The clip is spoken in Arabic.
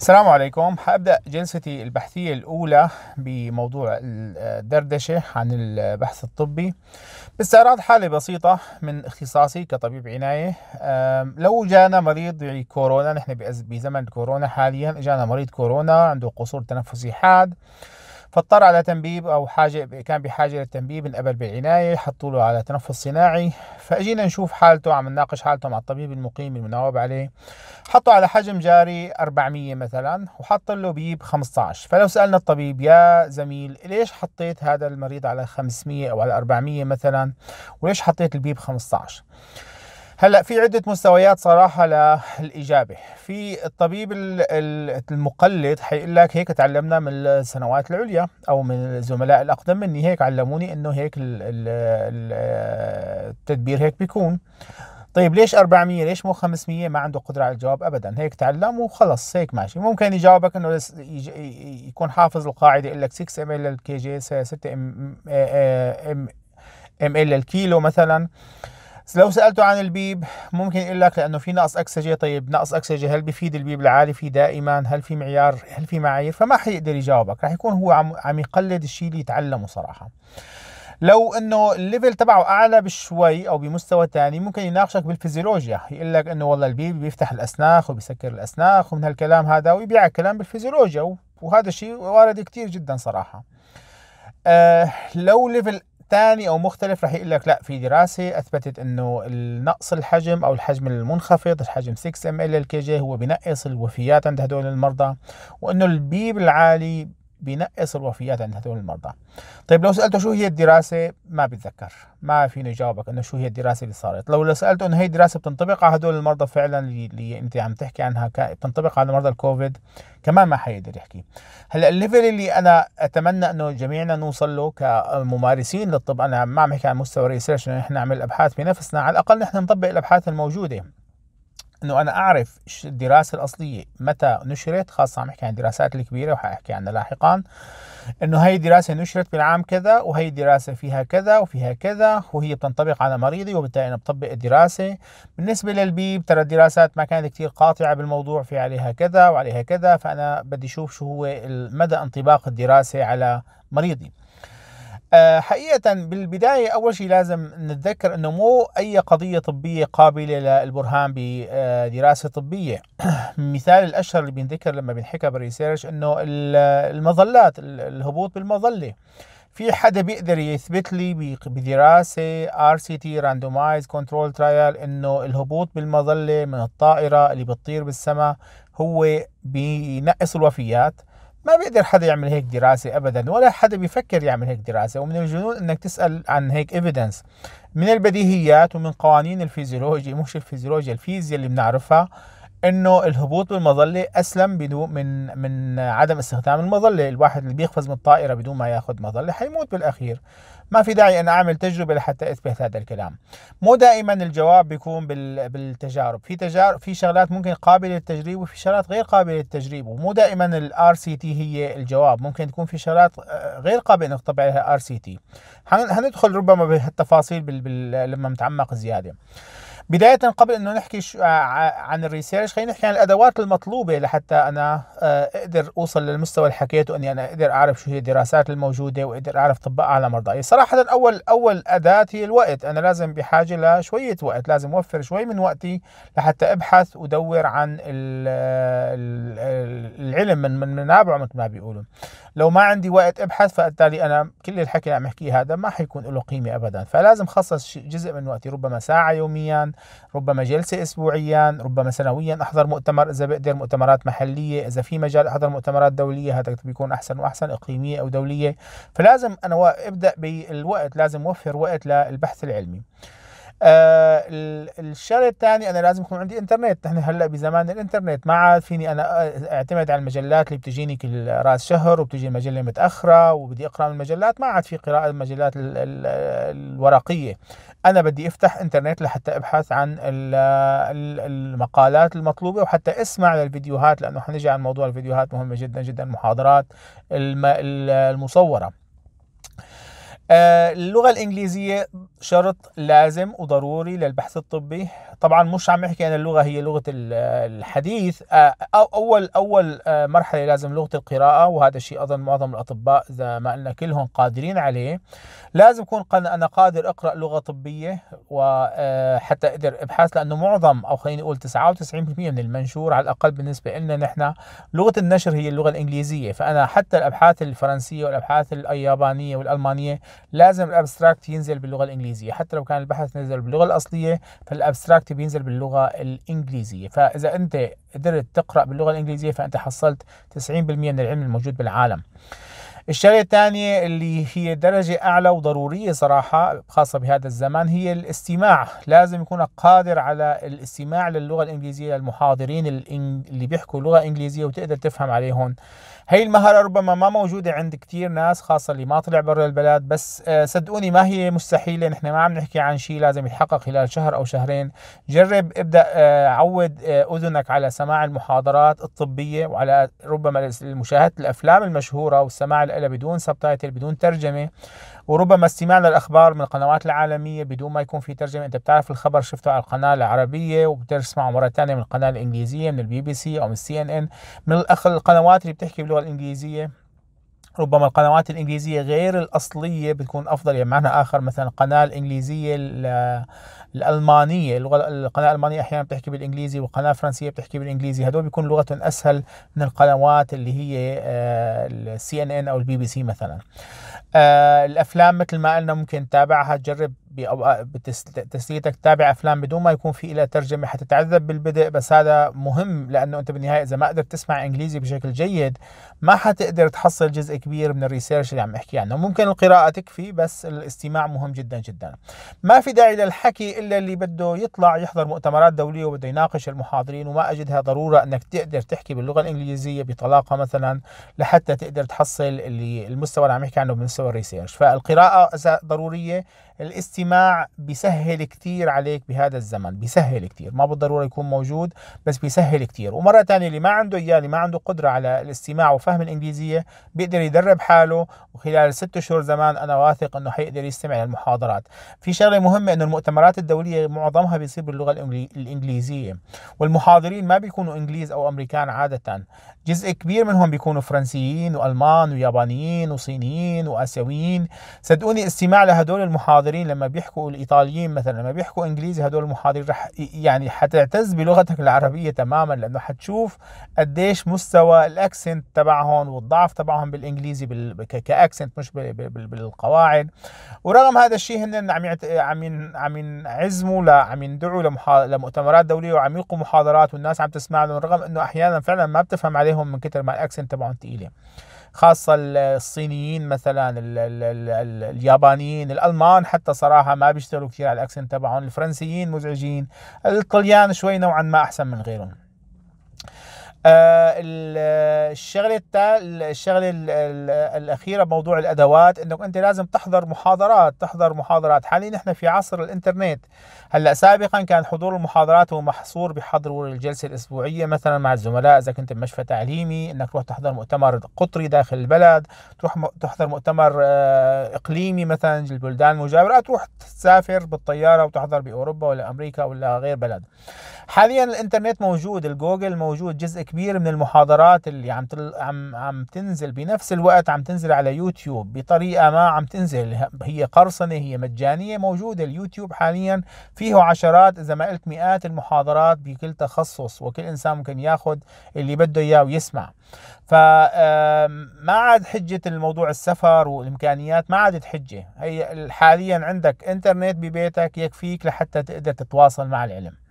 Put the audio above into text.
السلام عليكم حابدأ جلستي البحثية الأولى بموضوع الدردشة عن البحث الطبي باستعراض حالة بسيطة من اختصاصي كطبيب عناية لو جانا مريض كورونا نحن بزمن كورونا حاليا جانا مريض كورونا عنده قصور تنفسي حاد فاضطر على تنبيب او حاجه كان بحاجه للتنبيب انقبل بالعنايه حطوا له على تنفس صناعي فاجينا نشوف حالته عم نناقش حالته مع الطبيب المقيم المناوب عليه حطوا على حجم جاري 400 مثلا وحط له بيب 15 فلو سالنا الطبيب يا زميل ليش حطيت هذا المريض على 500 او على 400 مثلا وليش حطيت البيب 15 هلا في عده مستويات صراحه للاجابه في الطبيب المقلد حيقول لك هيك تعلمنا من السنوات العليا او من الزملاء الاقدم مني هيك علموني انه هيك التدبير هيك بيكون طيب ليش 400 ليش مو 500 ما عنده قدره على الجواب ابدا هيك تعلم وخلص هيك ماشي ممكن يجاوبك انه يكون حافظ القاعده يقول لك 6 ام ال للكي جي 6 ام ام ال للكيلو مثلا لو سالته عن البيب ممكن يقول لك لانه في نقص اكسجه طيب نقص اكسجه هل بفيد البيب العالي في دائما هل في معيار هل في معايير فما حيقدر يجاوبك رح يكون هو عم, عم يقلد الشيء اللي يتعلمه صراحه لو انه الليفل تبعه اعلى بشوي او بمستوى ثاني ممكن يناقشك بالفيزيولوجيا يقول لك انه والله البيب بيفتح الاسناخ وبيسكر الاسناخ ومن هالكلام هذا ويبيع كلام بالفيزيولوجيا وهذا الشيء وارد كثير جدا صراحه آه لو ليفل تاني او مختلف راح يقول لك لا في دراسه اثبتت انه نقص الحجم او الحجم المنخفض الحجم 6 ام ال جي هو بنقص الوفيات عند هدول المرضى وانه البيب العالي بينقص الوفيات عند هذول المرضى طيب لو سالته شو هي الدراسه ما بتذكر ما فيني اجاوبك انه شو هي الدراسه اللي صارت لو سالته انه هي الدراسه بتنطبق على هدول المرضى فعلا اللي انت عم تحكي عنها بتنطبق على مرضى الكوفيد كمان ما حيقدر يحكي هلا الليفل اللي انا اتمنى انه جميعنا نوصل له كممارسين للطب انا ما عم بحكي عن مستوى ريسيرش انه نحن نعمل ابحاث بنفسنا على الاقل نحن نطبق الابحاث الموجوده انه انا اعرف الدراسه الاصليه متى نشرت خاصه عم احكي عن الدراسات الكبيره وحاحكي عنها لاحقا انه هي الدراسه نشرت بالعام كذا وهي الدراسه فيها كذا وفيها كذا وهي بتنطبق على مريضي وبالتالي انا بطبق الدراسه بالنسبه للبيب ترى الدراسات ما كانت كثير قاطعه بالموضوع في عليها كذا وعليها كذا فانا بدي اشوف شو هو مدى انطباق الدراسه على مريضي آه، حقيقة بالبداية أول شيء لازم نتذكر أنه مو أي قضية طبية قابلة للبرهان بدراسة طبية مثال الأشهر اللي بينذكر لما بنحكى بالريسيرش أنه المظلات الهبوط بالمظلة في حدا بيقدر يثبت لي بدراسة ار سي تي راندومايز كنترول ترايل انه الهبوط بالمظلة من الطائرة اللي بتطير بالسماء هو بينقص الوفيات ما بيقدر حدا يعمل هيك دراسة أبدا ولا حدا بيفكر يعمل هيك دراسة ومن الجنون أنك تسأل عن هيك إيفيدنس من البديهيات ومن قوانين الفيزيولوجي مش الفيزيولوجيا الفيزياء اللي بنعرفها انه الهبوط بالمظله اسلم بدون من من عدم استخدام المظله، الواحد اللي بيقفز من الطائره بدون ما ياخذ مظله حيموت بالاخير. ما في داعي ان اعمل تجربه لحتى اثبت هذا الكلام. مو دائما الجواب بيكون بالتجارب، في تجارب في شغلات ممكن قابله للتجريب وفي شغلات غير قابله للتجريب، ومو دائما الار سي تي هي الجواب، ممكن تكون في شغلات آه، غير قابله انك تطبع عليها ار سي تي. هندخل ربما بهالتفاصيل لما نتعمق زياده. بداية قبل انه نحكي عن الريسيرش خلينا نحكي عن الادوات المطلوبة لحتى انا آه، اقدر اوصل للمستوى اللي حكيته اني انا اقدر اعرف شو هي الدراسات الموجودة واقدر اعرف طبقها على مرضاي، صراحة اول اول اداة هي الوقت، انا لازم بحاجة لشوية وقت، لازم اوفر شوي من وقتي لحتى ابحث ودور عن العلم من من منابعه مثل ما بيقولوا. لو ما عندي وقت ابحث فبالتالي انا كل الحكي اللي عم احكيه هذا ما حيكون له قيمة ابدا، فلازم خصص جزء من وقتي ربما ساعة يوميا ربما جلسة أسبوعيا ربما سنويا أحضر مؤتمر إذا بقدر مؤتمرات محلية إذا في مجال أحضر مؤتمرات دولية هذا بيكون أحسن وأحسن إقليمية أو دولية فلازم أنا أبدأ بالوقت لازم أوفر وقت للبحث العلمي آه الشغله الثانيه انا لازم يكون عندي انترنت نحن هلا بزمان الانترنت ما عاد فيني انا آه، اعتمد على المجلات اللي بتجيني كل راس شهر وبتجي المجله متاخره وبدي اقرا من المجلات ما عاد في قراءه المجلات الـ الـ الورقيه انا بدي افتح انترنت لحتى ابحث عن المقالات المطلوبه وحتى اسمع للفيديوهات لانه حنجي عن موضوع الفيديوهات مهمه جدا جدا المحاضرات المصوره آه، اللغة الإنجليزية شرط لازم وضروري للبحث الطبي طبعا مش عم احكي أن اللغة هي لغة الحديث آه، أول أول آه، مرحلة لازم لغة القراءة وهذا الشيء أظن معظم الأطباء إذا ما قلنا كلهم قادرين عليه لازم أكون أنا قادر أقرأ لغة طبية وحتى أقدر أبحث لأنه معظم أو خليني أقول 99% من المنشور على الأقل بالنسبة لنا نحن لغة النشر هي اللغة الإنجليزية فأنا حتى الأبحاث الفرنسية والأبحاث اليابانية والألمانية لازم الابستراكت ينزل باللغه الانجليزيه حتى لو كان البحث نزل باللغه الاصليه فالابستراكت بينزل باللغه الانجليزيه فاذا انت قدرت تقرا باللغه الانجليزيه فانت حصلت 90% من العلم الموجود بالعالم الشغلة الثانية اللي هي درجة أعلى وضرورية صراحة خاصة بهذا الزمان هي الاستماع لازم يكون قادر على الاستماع للغة الإنجليزية للمحاضرين اللي بيحكوا لغة إنجليزية وتقدر تفهم عليهم هي المهارة ربما ما موجودة عند كتير ناس خاصة اللي ما طلع برا البلد بس آه، صدقوني ما هي مستحيلة نحن ما عم نحكي عن شيء لازم يتحقق خلال شهر أو شهرين جرب ابدأ آه، عود آه، أذنك على سماع المحاضرات الطبية وعلى ربما مشاهدة الأفلام المشهورة والسماع لها بدون سبتايتل بدون ترجمة وربما استماع للأخبار من القنوات العالمية بدون ما يكون في ترجمة أنت بتعرف الخبر شفته على القناة العربية وبتسمعه مرة ثانية من القناة الإنجليزية من البي بي سي أو من السي إن إن من القنوات اللي بتحكي بلغة الانجليزيه ربما القنوات الانجليزيه غير الاصليه بتكون افضل يعني معنى اخر مثلا القناه الانجليزيه الالمانيه اللغه القناه الالمانيه احيانا بتحكي بالانجليزي والقناه الفرنسيه بتحكي بالانجليزي هدول بيكون لغتهم اسهل من القنوات اللي هي السي ان ان او البي بي سي مثلا آه، الافلام مثل ما قلنا ممكن تتابعها تجرب بتسليتك تتابع افلام بدون ما يكون في لها ترجمه حتتعذب بالبدء بس هذا مهم لانه انت بالنهايه اذا ما قدرت تسمع انجليزي بشكل جيد ما حتقدر تحصل جزء كبير من الريسيرش اللي عم احكي عنه ممكن القراءه تكفي بس الاستماع مهم جدا جدا ما في داعي للحكي الا اللي بده يطلع يحضر مؤتمرات دوليه وبده يناقش المحاضرين وما اجدها ضروره انك تقدر تحكي باللغه الانجليزيه بطلاقه مثلا لحتى تقدر تحصل اللي المستوى اللي عم يحكي عنه بمستوى الريسيرش فالقراءه ضروريه الاستماع بيسهل كتير عليك بهذا الزمن بيسهل كتير ما بالضرورة يكون موجود بس بيسهل كتير ومرة تانية اللي ما عنده إياه اللي ما عنده قدرة على الاستماع وفهم الإنجليزية بيقدر يدرب حاله وخلال ست شهور زمان أنا واثق أنه حيقدر يستمع للمحاضرات في شغلة مهمة أنه المؤتمرات الدولية معظمها بيصير باللغة الإنجليزية والمحاضرين ما بيكونوا إنجليز أو أمريكان عادة جزء كبير منهم بيكونوا فرنسيين وألمان ويابانيين وصينيين وآسيويين صدقوني استماع لهدول المحاضرين المحاضرين لما بيحكوا الايطاليين مثلا لما بيحكوا انجليزي هدول المحاضرين رح يعني حتعتز بلغتك العربيه تماما لانه حتشوف قديش مستوى الاكسنت تبعهم والضعف تبعهم بالانجليزي كاكسنت مش بالقواعد ورغم هذا الشيء هن عم عم عم ينعزموا عم يندعوا لمؤتمرات دوليه وعم يلقوا محاضرات والناس عم تسمع لهم رغم انه احيانا فعلا ما بتفهم عليهم من كثر ما الاكسنت تبعهم ثقيله خاصة الصينيين مثلا الـ الـ الـ اليابانيين الألمان حتى صراحة ما بيشتغلوا كثير على الأكسنت تبعهم الفرنسيين مزعجين الطليان شوي نوعا ما أحسن من غيرهم آه، الشغله الشغله الاخيره بموضوع الادوات انك انت لازم تحضر محاضرات تحضر محاضرات حاليا نحن في عصر الانترنت هلا سابقا كان حضور المحاضرات هو محصور بحضور الجلسه الاسبوعيه مثلا مع الزملاء اذا كنت بمشفى تعليمي انك تروح تحضر مؤتمر قطري داخل البلد تروح تحضر مؤتمر آه، اقليمي مثلا البلدان المجاوره تروح تسافر بالطياره وتحضر باوروبا ولا امريكا ولا غير بلد حاليا الانترنت موجود الجوجل موجود جزء كبير من المحاضرات اللي عم تل... عم عم تنزل بنفس الوقت عم تنزل على يوتيوب بطريقه ما عم تنزل هي قرصنه هي مجانيه موجوده اليوتيوب حاليا فيه عشرات اذا ما قلت مئات المحاضرات بكل تخصص وكل انسان ممكن ياخذ اللي بده اياه ويسمع فما عاد حجه الموضوع السفر والامكانيات ما عادت حجه هي حاليا عندك انترنت ببيتك يكفيك لحتى تقدر تتواصل مع العلم